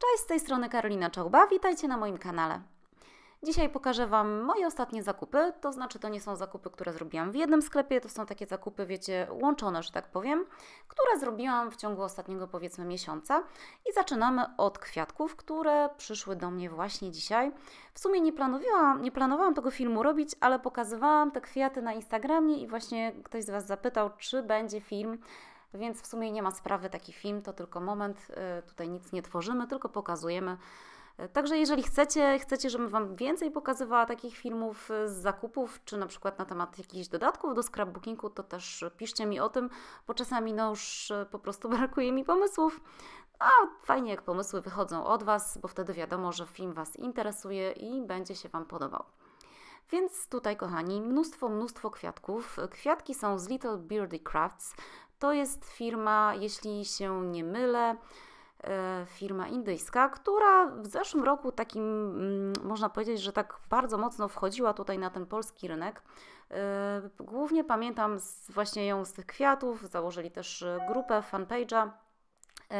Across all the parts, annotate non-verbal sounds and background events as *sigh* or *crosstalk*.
Cześć, z tej strony Karolina Czołba, witajcie na moim kanale. Dzisiaj pokażę Wam moje ostatnie zakupy, to znaczy to nie są zakupy, które zrobiłam w jednym sklepie, to są takie zakupy, wiecie, łączone, że tak powiem, które zrobiłam w ciągu ostatniego powiedzmy miesiąca i zaczynamy od kwiatków, które przyszły do mnie właśnie dzisiaj. W sumie nie planowałam, nie planowałam tego filmu robić, ale pokazywałam te kwiaty na Instagramie i właśnie ktoś z Was zapytał, czy będzie film więc w sumie nie ma sprawy taki film, to tylko moment, y, tutaj nic nie tworzymy, tylko pokazujemy. Y, także jeżeli chcecie, chcecie, żebym Wam więcej pokazywała takich filmów y, z zakupów, czy na przykład na temat jakichś dodatków do scrapbookingu, to też piszcie mi o tym, bo czasami no już po prostu *laughs* brakuje mi pomysłów. A fajnie, jak pomysły wychodzą od Was, bo wtedy wiadomo, że film Was interesuje i będzie się Wam podobał. Więc tutaj, kochani, mnóstwo, mnóstwo kwiatków. Kwiatki są z Little Beardy Crafts. To jest firma, jeśli się nie mylę, e, firma indyjska, która w zeszłym roku takim, mm, można powiedzieć, że tak bardzo mocno wchodziła tutaj na ten polski rynek. E, głównie pamiętam właśnie ją z tych kwiatów, założyli też e, grupę fanpage'a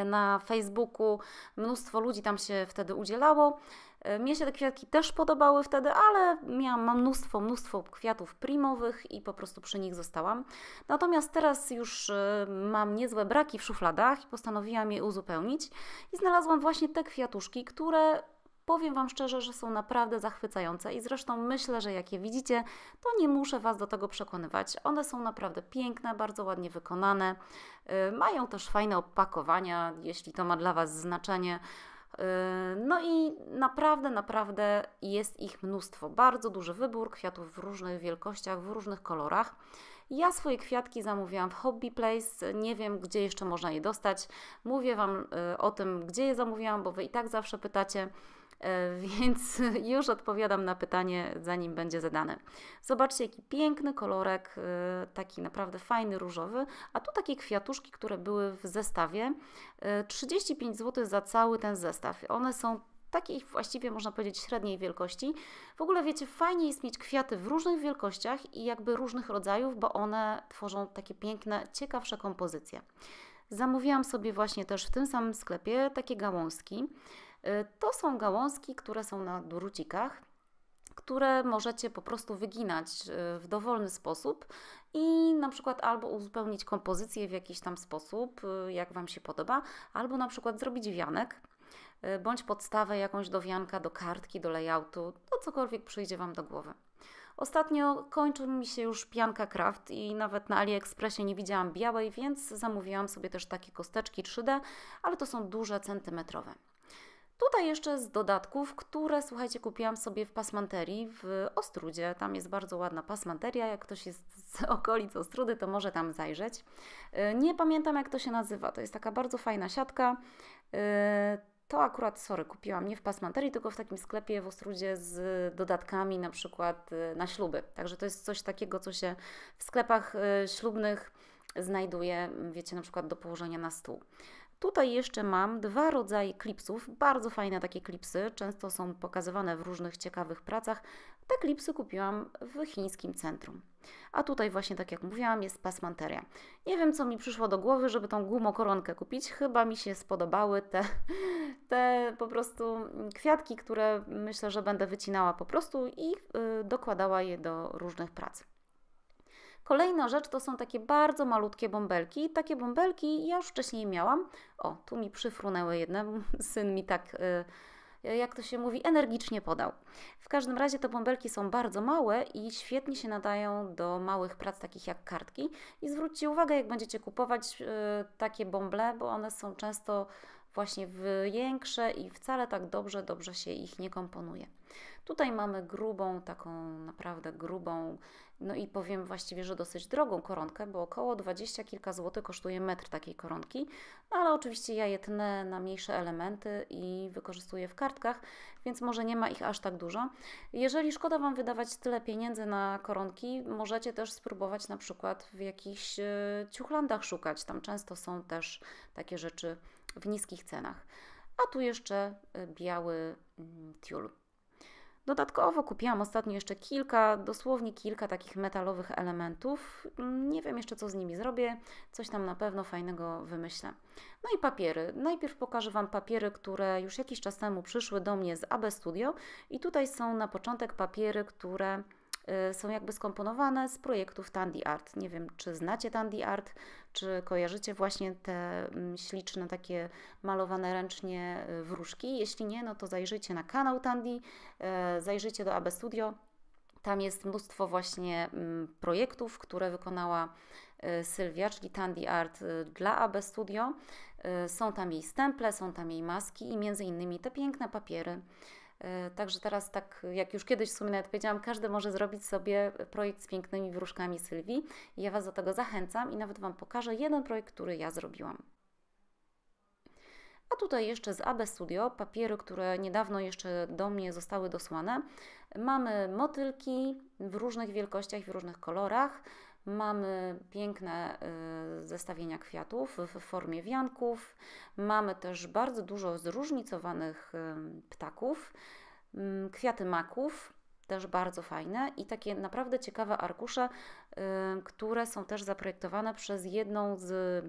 na Facebooku, mnóstwo ludzi tam się wtedy udzielało E, mnie się te kwiatki też podobały wtedy, ale miałam mam mnóstwo, mnóstwo kwiatów primowych i po prostu przy nich zostałam. Natomiast teraz już e, mam niezłe braki w szufladach i postanowiłam je uzupełnić i znalazłam właśnie te kwiatuszki, które powiem Wam szczerze, że są naprawdę zachwycające i zresztą myślę, że jak je widzicie, to nie muszę Was do tego przekonywać. One są naprawdę piękne, bardzo ładnie wykonane, e, mają też fajne opakowania, jeśli to ma dla Was znaczenie. Yy, no i naprawdę, naprawdę jest ich mnóstwo. Bardzo duży wybór kwiatów w różnych wielkościach, w różnych kolorach. Ja swoje kwiatki zamówiłam w Hobby Place. Nie wiem, gdzie jeszcze można je dostać. Mówię Wam yy, o tym, gdzie je zamówiłam, bo Wy i tak zawsze pytacie. E, więc *laughs* już odpowiadam na pytanie, zanim będzie zadane. Zobaczcie, jaki piękny kolorek, e, taki naprawdę fajny, różowy, a tu takie kwiatuszki, które były w zestawie. 35 e, zł za cały ten zestaw. One są takiej właściwie można powiedzieć średniej wielkości. W ogóle wiecie, fajnie jest mieć kwiaty w różnych wielkościach i jakby różnych rodzajów, bo one tworzą takie piękne, ciekawsze kompozycje. Zamówiłam sobie właśnie też w tym samym sklepie takie gałązki. Y, to są gałązki, które są na drucikach, które możecie po prostu wyginać y, w dowolny sposób i na przykład albo uzupełnić kompozycję w jakiś tam sposób, y, jak Wam się podoba, albo na przykład zrobić wianek, bądź podstawę jakąś do wianka, do kartki, do layoutu, do no cokolwiek przyjdzie Wam do głowy. Ostatnio kończy mi się już pianka Kraft i nawet na AliExpressie nie widziałam białej, więc zamówiłam sobie też takie kosteczki 3D, ale to są duże, centymetrowe. Tutaj jeszcze z dodatków, które słuchajcie, kupiłam sobie w pasmanterii w Ostrudzie. Tam jest bardzo ładna pasmanteria. Jak ktoś jest z *laughs* okolic Ostrudy, to może tam zajrzeć. Y, nie pamiętam, jak to się nazywa. To jest taka bardzo fajna siatka. Y, to akurat, sorry, kupiłam nie w pasmanterii, tylko w takim sklepie w Ostrudzie z dodatkami na przykład y, na śluby. Także to jest coś takiego, co się w sklepach ślubnych znajduje, wiecie, na przykład do położenia na stół. Tutaj jeszcze mam dwa rodzaje klipsów, bardzo fajne takie klipsy, często są pokazywane w różnych ciekawych pracach. Te klipsy kupiłam w chińskim centrum. A tutaj właśnie, tak jak mówiłam, jest pasmanteria. Nie wiem, co mi przyszło do głowy, żeby tą gumokoronkę kupić. Chyba mi się spodobały te, *laughs* te po prostu kwiatki, które myślę, że będę wycinała po prostu i yy, dokładała je do różnych prac. Kolejna rzecz to są takie bardzo malutkie bąbelki. Takie bąbelki ja już wcześniej miałam. O, tu mi przyfrunęły jedne. *laughs* Syn mi tak... Y, jak to się mówi, energicznie podał. W każdym razie te bąbelki są bardzo małe i świetnie się nadają do małych prac takich jak kartki. I zwróćcie uwagę, jak będziecie kupować y, takie bąble, bo one są często właśnie większe i wcale tak dobrze, dobrze się ich nie komponuje. Tutaj mamy grubą, taką naprawdę grubą, no i powiem właściwie, że dosyć drogą koronkę, bo około 20 kilka złotych kosztuje metr takiej koronki, no ale oczywiście ja je tnę na mniejsze elementy i wykorzystuję w kartkach, więc może nie ma ich aż tak dużo. Jeżeli szkoda Wam wydawać tyle pieniędzy na koronki, możecie też spróbować na przykład w jakichś e, ciuchlandach szukać, tam często są też takie rzeczy w niskich cenach. A tu jeszcze e, biały mm, tiul. Dodatkowo kupiłam ostatnio jeszcze kilka, dosłownie kilka takich metalowych elementów. Nie wiem jeszcze co z nimi zrobię, coś tam na pewno fajnego wymyślę. No i papiery. Najpierw pokażę Wam papiery, które już jakiś czas temu przyszły do mnie z AB Studio i tutaj są na początek papiery, które Y, są jakby skomponowane z projektów Tandy Art. Nie wiem, czy znacie Tandy Art, czy kojarzycie właśnie te mm, śliczne takie malowane ręcznie y, wróżki. Jeśli nie, no to zajrzyjcie na kanał Tandy, y, zajrzyjcie do AB Studio. Tam jest mnóstwo właśnie mm, projektów, które wykonała Sylwia, czyli Tandy Art dla AB Studio. Są tam jej stemple, są tam jej maski i między innymi te piękne papiery E, także teraz, tak jak już kiedyś w sumie nawet powiedziałam, każdy może zrobić sobie projekt z pięknymi wróżkami Sylwii. ja Was do tego zachęcam i nawet Wam pokażę jeden projekt, który ja zrobiłam. A tutaj jeszcze z AB Studio, papiery, które niedawno jeszcze do mnie zostały dosłane. Mamy motylki w różnych wielkościach i w różnych kolorach. Mamy piękne y, zestawienia kwiatów w formie wianków, mamy też bardzo dużo zróżnicowanych y, ptaków, mm, kwiaty maków, też bardzo fajne i takie naprawdę ciekawe arkusze, y, które są też zaprojektowane przez jedną z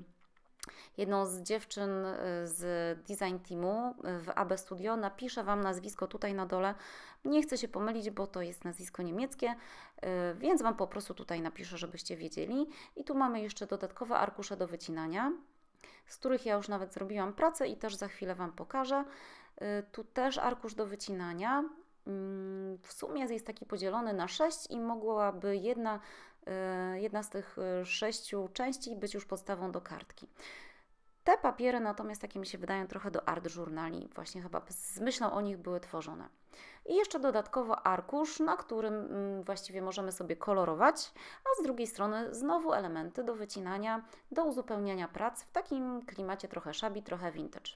jedną z dziewczyn y, z design teamu y, w AB Studio. Napiszę Wam nazwisko tutaj na dole. Nie chcę się pomylić, bo to jest nazwisko niemieckie, y, więc Wam po prostu tutaj napiszę, żebyście wiedzieli. I tu mamy jeszcze dodatkowe arkusze do wycinania, z których ja już nawet zrobiłam pracę i też za chwilę Wam pokażę. Tu też arkusz do wycinania. Mm, w sumie jest taki podzielony na 6 i mogłaby jedna E, jedna z tych e, sześciu części być już podstawą do kartki. Te papiery natomiast, takie mi się wydają, trochę do art journali właśnie chyba z myślą o nich były tworzone. I jeszcze dodatkowo arkusz, na którym mm, właściwie możemy sobie kolorować, a z drugiej strony znowu elementy do wycinania, do uzupełniania prac w takim klimacie trochę szabi, trochę vintage.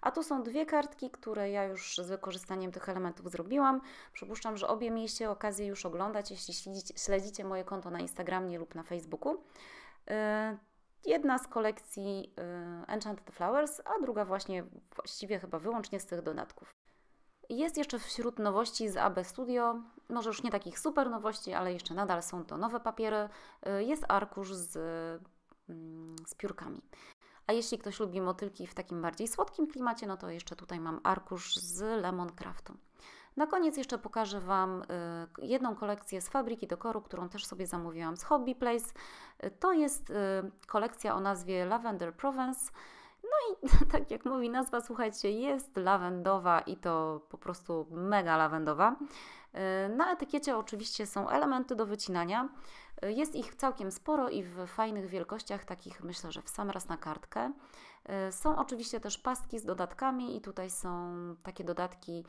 A tu są dwie kartki, które ja już z wykorzystaniem tych elementów zrobiłam. Przypuszczam, że obie mieliście okazję już oglądać, jeśli śledzicie moje konto na Instagramie lub na Facebooku. Y, jedna z kolekcji y, Enchanted Flowers, a druga właśnie właściwie chyba wyłącznie z tych dodatków. Jest jeszcze wśród nowości z AB Studio, może już nie takich super nowości, ale jeszcze nadal są to nowe papiery. Y, jest arkusz z, mm, z piórkami. A jeśli ktoś lubi motylki w takim bardziej słodkim klimacie, no to jeszcze tutaj mam arkusz z Lemon Craftu. Na koniec jeszcze pokażę Wam y, jedną kolekcję z fabryki dekoru, którą też sobie zamówiłam z Hobby Place. To jest y, kolekcja o nazwie Lavender Provence. No i *laughs* tak jak mówi nazwa, słuchajcie, jest lawendowa i to po prostu mega lawendowa. E, na etykiecie oczywiście są elementy do wycinania. E, jest ich całkiem sporo i w fajnych wielkościach, takich myślę, że w sam raz na kartkę. E, są oczywiście też pastki z dodatkami i tutaj są takie dodatki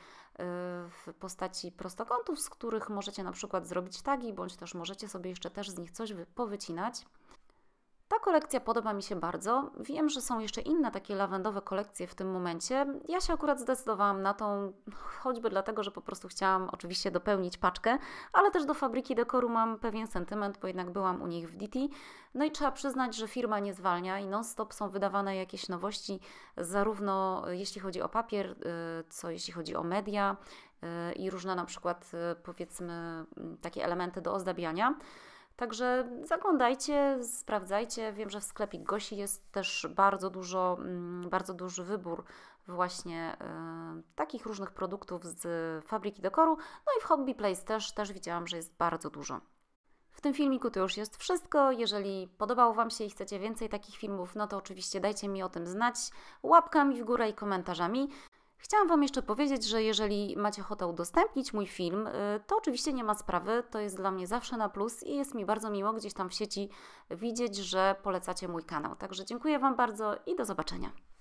w postaci prostokątów, z których możecie na przykład zrobić tagi, bądź też możecie sobie jeszcze też z nich coś powycinać. Ta kolekcja podoba mi się bardzo. Wiem, że są jeszcze inne takie lawendowe kolekcje w tym momencie. Ja się akurat zdecydowałam na tą, choćby dlatego, że po prostu chciałam oczywiście dopełnić paczkę, ale też do fabryki dekoru mam pewien sentyment, bo jednak byłam u nich w DT. No i trzeba przyznać, że firma nie zwalnia i non-stop są wydawane jakieś nowości, zarówno jeśli chodzi o papier, y, co jeśli chodzi o media y, i różne na przykład y, powiedzmy mm, takie elementy do ozdabiania. Także zaglądajcie, sprawdzajcie. Wiem, że w sklepie Gosi jest też bardzo dużo, mm, bardzo duży wybór właśnie y, takich różnych produktów z fabryki dekoru. No i w Hobby Place też, też widziałam, że jest bardzo dużo. W tym filmiku to już jest wszystko. Jeżeli podobało Wam się i chcecie więcej takich filmów, no to oczywiście dajcie mi o tym znać łapkami w górę i komentarzami. Chciałam Wam jeszcze powiedzieć, że jeżeli macie ochotę udostępnić mój film, y, to oczywiście nie ma sprawy, to jest dla mnie zawsze na plus i jest mi bardzo miło gdzieś tam w sieci widzieć, że polecacie mój kanał. Także dziękuję Wam bardzo i do zobaczenia.